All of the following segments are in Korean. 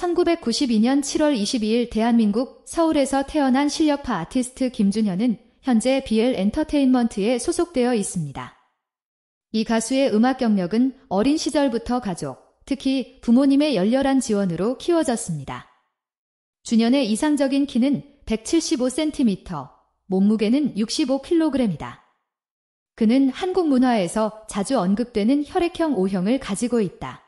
1992년 7월 22일 대한민국 서울에서 태어난 실력파 아티스트 김준현은 현재 BL 엔터테인먼트에 소속되어 있습니다. 이 가수의 음악 경력은 어린 시절부터 가족, 특히 부모님의 열렬한 지원으로 키워졌습니다. 준현의 이상적인 키는 175cm, 몸무게는 65kg이다. 그는 한국 문화에서 자주 언급되는 혈액형 O형을 가지고 있다.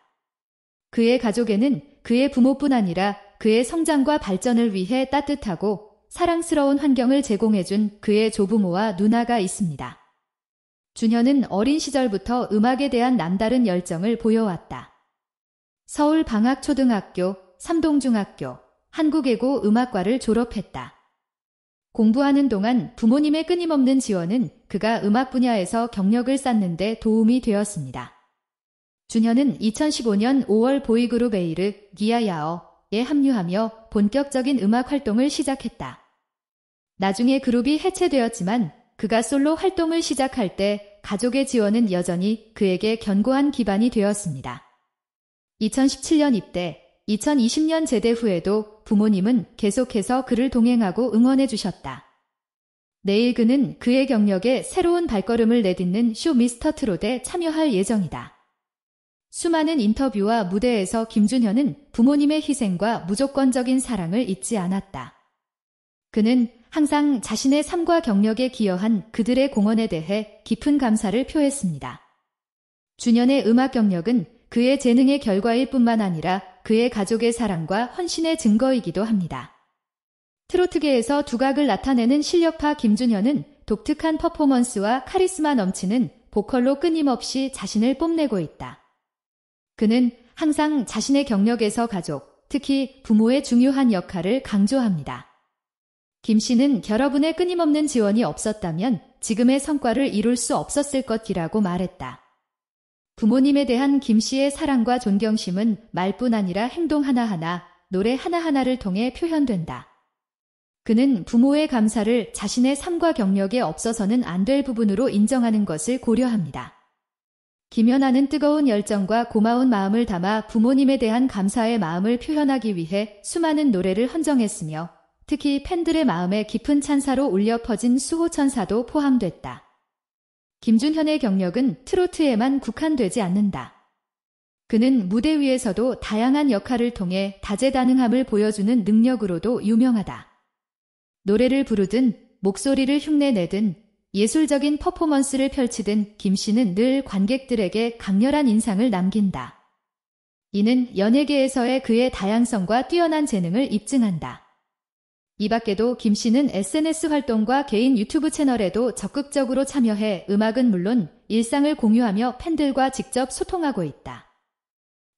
그의 가족에는 그의 부모뿐 아니라 그의 성장과 발전을 위해 따뜻하고 사랑스러운 환경을 제공해준 그의 조부모와 누나가 있습니다. 준현은 어린 시절부터 음악에 대한 남다른 열정을 보여왔다. 서울 방학초등학교, 삼동중학교, 한국예고 음악과를 졸업했다. 공부하는 동안 부모님의 끊임없는 지원은 그가 음악 분야에서 경력을 쌓는데 도움이 되었습니다. 준현은 2015년 5월 보이그룹 에이르 기아야어에 합류하며 본격적인 음악 활동을 시작했다. 나중에 그룹이 해체되었지만 그가 솔로 활동을 시작할 때 가족의 지원은 여전히 그에게 견고한 기반이 되었습니다. 2017년 입대, 2020년 제대 후에도 부모님은 계속해서 그를 동행하고 응원해 주셨다. 내일 그는 그의 경력에 새로운 발걸음을 내딛는 쇼 미스터 트롯에 참여할 예정이다. 수많은 인터뷰와 무대에서 김준현은 부모님의 희생과 무조건적인 사랑을 잊지 않았다. 그는 항상 자신의 삶과 경력에 기여한 그들의 공헌에 대해 깊은 감사를 표했습니다. 준현의 음악 경력은 그의 재능의 결과일 뿐만 아니라 그의 가족의 사랑과 헌신의 증거이기도 합니다. 트로트계에서 두각을 나타내는 실력파 김준현은 독특한 퍼포먼스와 카리스마 넘치는 보컬로 끊임없이 자신을 뽐내고 있다. 그는 항상 자신의 경력에서 가족, 특히 부모의 중요한 역할을 강조합니다. 김 씨는 결여분의 끊임없는 지원이 없었다면 지금의 성과를 이룰 수 없었을 것이라고 말했다. 부모님에 대한 김 씨의 사랑과 존경심은 말뿐 아니라 행동 하나하나, 노래 하나하나를 통해 표현된다. 그는 부모의 감사를 자신의 삶과 경력에 없어서는 안 될 부분으로 인정하는 것을 고려합니다. 김연아는 뜨거운 열정과 고마운 마음을 담아 부모님에 대한 감사의 마음을 표현하기 위해 수많은 노래를 헌정했으며 특히 팬들의 마음에 깊은 찬사로 울려 퍼진 수호천사도 포함됐다. 김준현의 경력은 트로트에만 국한되지 않는다. 그는 무대 위에서도 다양한 역할을 통해 다재다능함을 보여주는 능력으로도 유명하다. 노래를 부르든 목소리를 흉내내든 예술적인 퍼포먼스를 펼치던 김 씨는 늘 관객들에게 강렬한 인상을 남긴다. 이는 연예계에서의 그의 다양성과 뛰어난 재능을 입증한다. 이 밖에도 김 씨는 SNS 활동과 개인 유튜브 채널에도 적극적으로 참여해 음악은 물론 일상을 공유하며 팬들과 직접 소통하고 있다.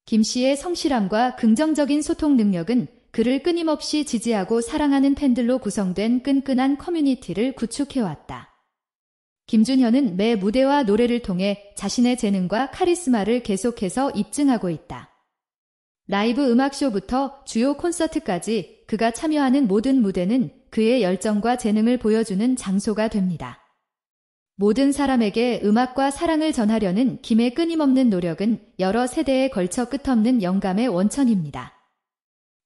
김 씨의 성실함과 긍정적인 소통 능력은 그를 끊임없이 지지하고 사랑하는 팬들로 구성된 끈끈한 커뮤니티를 구축해왔다. 김준현은 매 무대와 노래를 통해 자신의 재능과 카리스마를 계속해서 입증하고 있다. 라이브 음악쇼부터 주요 콘서트까지 그가 참여하는 모든 무대는 그의 열정과 재능을 보여주는 장소가 됩니다. 모든 사람에게 음악과 사랑을 전하려는 김의 끊임없는 노력은 여러 세대에 걸쳐 끝없는 영감의 원천입니다.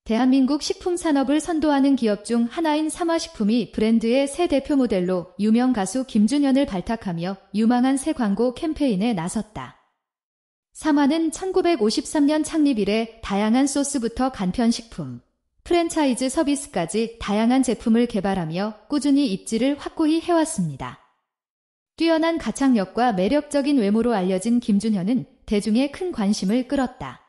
대한민국 식품 산업을 선도하는 기업 중 하나인 삼화식품이 브랜드의 새 대표 모델로 유명 가수 김준현을 발탁하며 유망한 새 광고 캠페인에 나섰다. 삼화는 1953년 창립 이래 다양한 소스부터 간편식품, 프랜차이즈 서비스까지 다양한 제품을 개발하며 꾸준히 입지를 확고히 해왔습니다. 뛰어난 가창력과 매력적인 외모로 알려진 김준현은 대중의 큰 관심을 끌었다.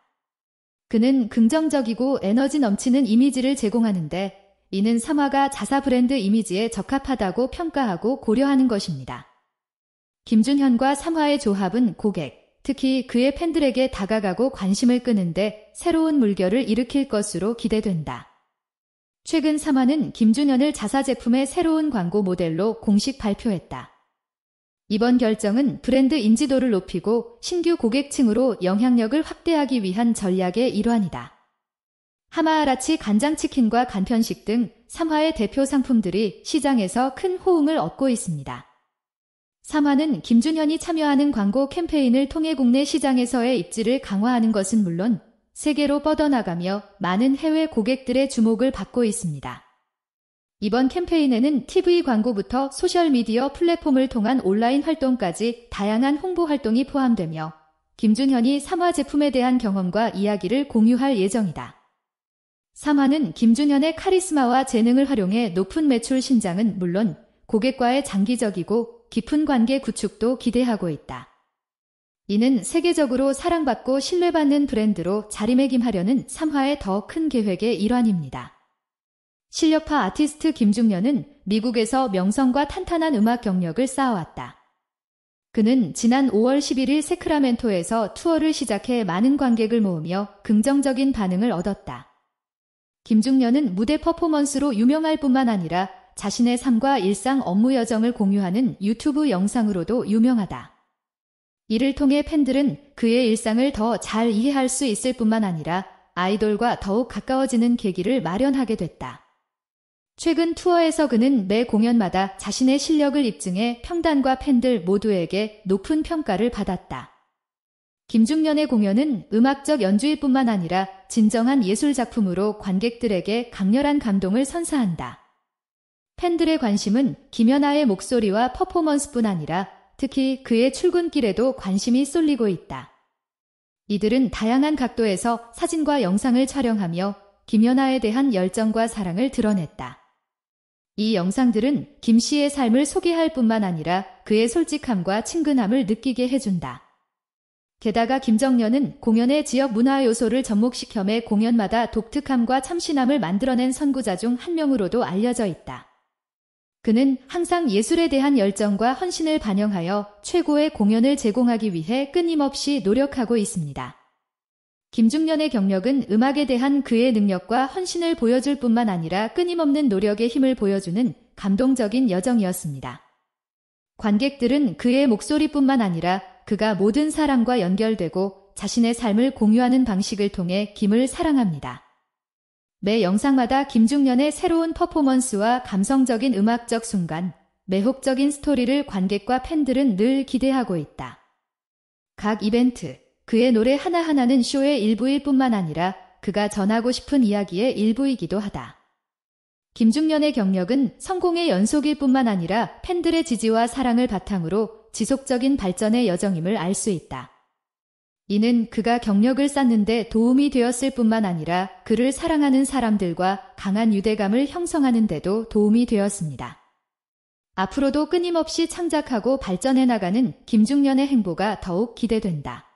그는 긍정적이고 에너지 넘치는 이미지를 제공하는데 이는 삼화가 자사 브랜드 이미지에 적합하다고 평가하고 고려하는 것입니다. 김준현과 삼화의 조합은 고객, 특히 그의 팬들에게 다가가고 관심을 끄는데 새로운 물결을 일으킬 것으로 기대된다. 최근 삼화는 김준현을 자사 제품의 새로운 광고 모델로 공식 발표했다. 이번 결정은 브랜드 인지도를 높이고 신규 고객층으로 영향력을 확대하기 위한 전략의 일환이다. 하마아라치 간장치킨과 간편식 등 3화의 대표 상품들이 시장에서 큰 호응을 얻고 있습니다. 3화는 김준현이 참여하는 광고 캠페인을 통해 국내 시장에서의 입지를 강화하는 것은 물론 세계로 뻗어나가며 많은 해외 고객들의 주목을 받고 있습니다. 이번 캠페인에는 TV 광고부터 소셜미디어 플랫폼을 통한 온라인 활동까지 다양한 홍보 활동이 포함되며 김준현이 삼화 제품에 대한 경험과 이야기를 공유할 예정이다. 삼화는 김준현의 카리스마와 재능을 활용해 높은 매출 신장은 물론 고객과의 장기적이고 깊은 관계 구축도 기대하고 있다. 이는 세계적으로 사랑받고 신뢰받는 브랜드로 자리매김하려는 삼화의더 큰 계획의 일환입니다. 실력파 아티스트 김중년은 미국에서 명성과 탄탄한 음악 경력을 쌓아왔다. 그는 지난 5월 11일 세크라멘토에서 투어를 시작해 많은 관객을 모으며 긍정적인 반응을 얻었다. 김중년은 무대 퍼포먼스로 유명할 뿐만 아니라 자신의 삶과 일상 업무 여정을 공유하는 유튜브 영상으로도 유명하다. 이를 통해 팬들은 그의 일상을 더 잘 이해할 수 있을 뿐만 아니라 아이돌과 더욱 가까워지는 계기를 마련하게 됐다. 최근 투어에서 그는 매 공연마다 자신의 실력을 입증해 평단과 팬들 모두에게 높은 평가를 받았다. 김중년의 공연은 음악적 연주일 뿐만 아니라 진정한 예술작품으로 관객들에게 강렬한 감동을 선사한다. 팬들의 관심은 김연아의 목소리와 퍼포먼스뿐 아니라 특히 그의 출근길에도 관심이 쏠리고 있다. 이들은 다양한 각도에서 사진과 영상을 촬영하며 김연아에 대한 열정과 사랑을 드러냈다. 이 영상들은 김 씨의 삶을 소개할 뿐만 아니라 그의 솔직함과 친근함을 느끼게 해준다. 게다가 김정년은 공연의 지역 문화 요소를 접목시켜매 공연마다 독특함과 참신함을 만들어낸 선구자 중 한 명으로도 알려져 있다. 그는 항상 예술에 대한 열정과 헌신을 반영하여 최고의 공연을 제공하기 위해 끊임없이 노력하고 있습니다. 김중년의 경력은 음악에 대한 그의 능력과 헌신을 보여줄 뿐만 아니라 끊임없는 노력의 힘을 보여주는 감동적인 여정이었습니다. 관객들은 그의 목소리뿐만 아니라 그가 모든 사람과 연결되고 자신의 삶을 공유하는 방식을 통해 김을 사랑합니다. 매 영상마다 김중년의 새로운 퍼포먼스와 감성적인 음악적 순간, 매혹적인 스토리를 관객과 팬들은 늘 기대하고 있다. 각 이벤트, 그의 노래 하나하나는 쇼의 일부일 뿐만 아니라 그가 전하고 싶은 이야기의 일부이기도 하다. 김중년의 경력은 성공의 연속일 뿐만 아니라 팬들의 지지와 사랑을 바탕으로 지속적인 발전의 여정임을 알 수 있다. 이는 그가 경력을 쌓는데 도움이 되었을 뿐만 아니라 그를 사랑하는 사람들과 강한 유대감을 형성하는데도 도움이 되었습니다. 앞으로도 끊임없이 창작하고 발전해 나가는 김중년의 행보가 더욱 기대된다.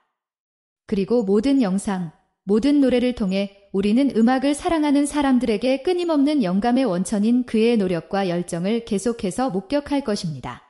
그리고 모든 영상, 모든 노래를 통해 우리는 음악을 사랑하는 사람들에게 끊임없는 영감의 원천인 그의 노력과 열정을 계속해서 목격할 것입니다.